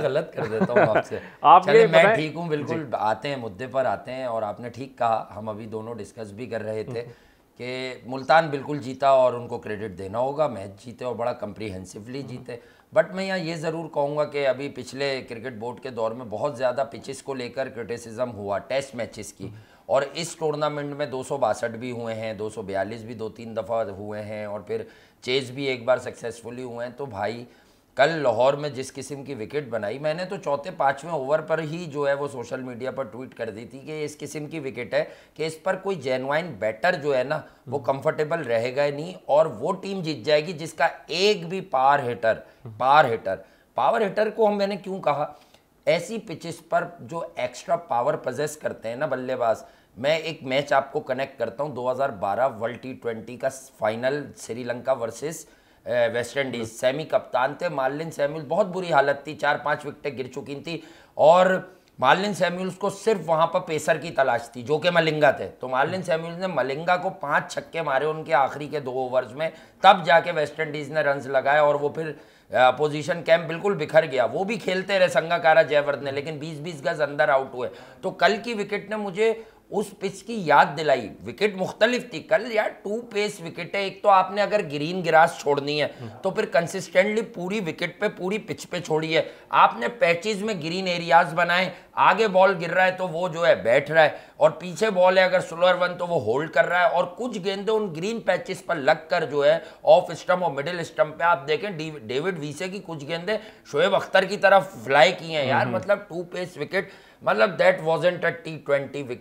गलत कर देता हूँ आपसे आप चले मैं ठीक हूँ बिल्कुल आते हैं मुद्दे पर आते हैं और आपने ठीक कहा हम अभी दोनों डिस्कस भी कर रहे थे कि मुल्तान बिल्कुल जीता और उनको क्रेडिट देना होगा मैच जीते और बड़ा कंप्रीहेंसिवली हम्म। जीते बट मैं यहाँ ये ज़रूर कहूँगा कि अभी पिछले क्रिकेट बोर्ड के दौर में बहुत ज़्यादा पिचेस को लेकर क्रिटिसिज्म हुआ टेस्ट मैचेस की हम्म। और इस टूर्नामेंट में दो भी हुए हैं दो भी दो तीन दफ़ा हुए हैं और फिर चेज भी एक बार सक्सेसफुली हुए हैं तो भाई कल लाहौर में जिस किस्म की विकेट बनाई मैंने तो चौथे पांचवें ओवर पर ही जो है वो सोशल मीडिया पर ट्वीट कर दी थी कि इस किस्म की विकेट है कि इस पर कोई जेनवाइन बैटर जो है ना वो कंफर्टेबल हम्म। रहेगा ही नहीं और वो टीम जीत जाएगी जिसका एक भी power hitter power hitter power hitter को हम मैंने क्यों कहा ऐसी पिचेस पर जो एक्स्ट्रा पावर प्रजेस करते हैं ना बल्लेबाज मैं एक मैच आपको कनेक्ट करता हूँ दो वर्ल्ड टी ट्वेंटी का final Sri Lanka versus West Indies Sammy कप्तान थे मार्लिन सैम्यूल बहुत बुरी हालत थी चार पांच विकटें गिर चुकी थी और मार्लिन सैम्यूल्स को सिर्फ वहां पर पेसर की तलाश थी जो कि मलिंगा थे तो मार्लिन सैम्यूल्स ने मलिंगा को पांच छक्के मारे उनके आखिरी के दो ओवर्स में तब जाके वेस्ट इंडीज ने रन लगाए और वो फिर अपोजिशन कैंप बिल्कुल बिखर गया वो भी खेलते रहे संगाकारा जयवर्धन ने लेकिन 20-20 गज अंदर आउट हुए तो कल की विकेट ने मुझे उस पिच की याद दिलाई विकेट मुख्तलिफ थी कल यार टू पेस विकेट है एक तो आपने अगर ग्रीन ग्रास छोड़नी है तो फिर कंसिस्टेंटली पूरी विकेट पे पूरी पिच पे छोड़ी है आपने पैचेज में ग्रीन एरियाज बनाए आगे बॉल गिर रहा है तो वो जो है बैठ रहा है और पीछे बॉल है अगर स्लोअर वन तो वो होल्ड कर रहा है और कुछ गेंदे उन ग्रीन पैचेस पर लग कर जो है ऑफ स्टम्प और मिडिल स्टम्प पे आप देखें डेविड वीसे की कुछ गेंदे शोएब अख्तर की तरफ फ्लाई की हैं यार हम्म, हम्म। मतलब टू पेस विकेट मतलब that wasn't a T twenty wicket